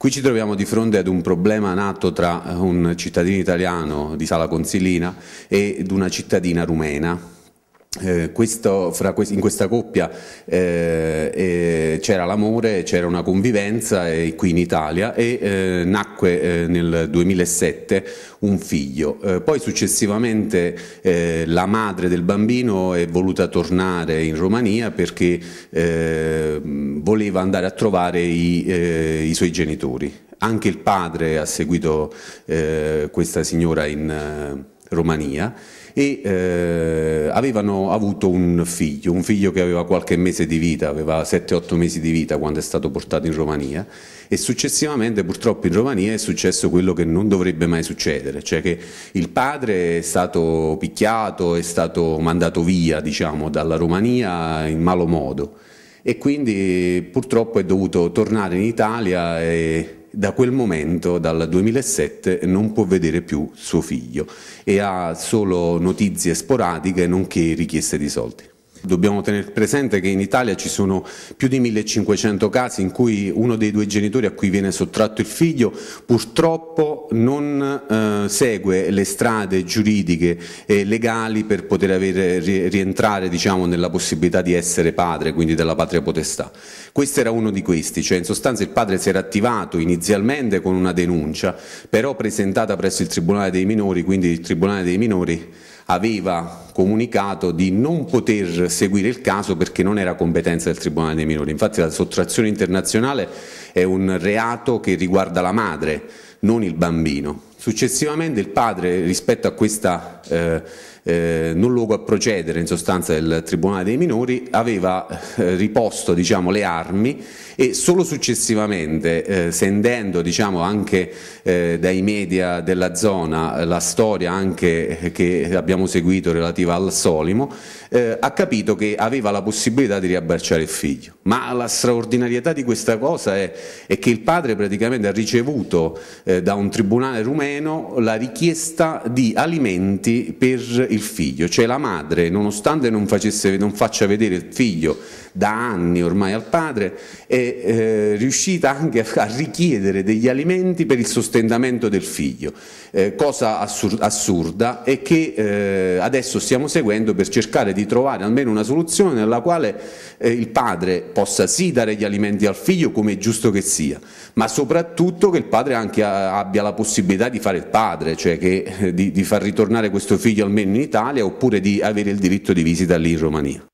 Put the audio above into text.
Qui ci troviamo di fronte ad un problema nato tra eh, un cittadino italiano di Sala Consilina ed una cittadina rumena eh, questo, questi, in questa coppia eh, eh, c'era l'amore, c'era una convivenza qui in Italia e eh, nacque eh, nel 2007 un figlio. Eh, poi successivamente la madre del bambino è voluta tornare in Romania perché voleva andare a trovare i, i suoi genitori. Anche il padre ha seguito questa signora in Romania e eh, avevano avuto un figlio, un figlio che aveva qualche mese di vita, aveva 7-8 mesi di vita quando è stato portato in Romania e successivamente purtroppo in Romania è successo quello che non dovrebbe mai succedere, cioè che il padre è stato picchiato, è stato mandato via diciamo, dalla Romania in malo modo e quindi purtroppo è dovuto tornare in Italia e da quel momento, dal 2007, non può vedere più suo figlio e ha solo notizie sporadiche nonché richieste di soldi. Dobbiamo tenere presente che in Italia ci sono più di 1500 casi in cui uno dei due genitori a cui viene sottratto il figlio purtroppo non eh, segue le strade giuridiche e legali per poter avere, rientrare diciamo, nella possibilità di essere padre, quindi della patria potestà. Questo era uno di questi, cioè in sostanza il padre si era attivato inizialmente con una denuncia, però presentata presso il Tribunale dei Minori, quindi il Tribunale dei Minori aveva comunicato di non poter seguire il caso perché non era competenza del Tribunale dei minori. Infatti la sottrazione internazionale è un reato che riguarda la madre, non il bambino. Successivamente il padre rispetto a questa eh, eh, non luogo a procedere in sostanza del Tribunale dei Minori, aveva eh, riposto diciamo, le armi e solo successivamente, eh, sentendo diciamo, anche eh, dai media della zona eh, la storia anche eh, che abbiamo seguito relativa al Solimo, ha capito che aveva la possibilità di riabbracciare il figlio. Ma la straordinarietà di questa cosa è, è che il padre praticamente ha ricevuto da un tribunale rumeno la richiesta di alimenti per il il figlio, cioè la madre, nonostante non, facesse, non faccia vedere il figlio da anni ormai al padre, è eh, riuscita anche a richiedere degli alimenti per il sostentamento del figlio, eh, cosa assur assurda e che eh, adesso stiamo seguendo per cercare di trovare almeno una soluzione nella quale eh, il padre possa sì dare gli alimenti al figlio come è giusto che sia, ma soprattutto che il padre anche abbia la possibilità di fare il padre, cioè che, eh, di, di far ritornare questo figlio almeno in in Italia oppure di avere il diritto di visita lì in Romania.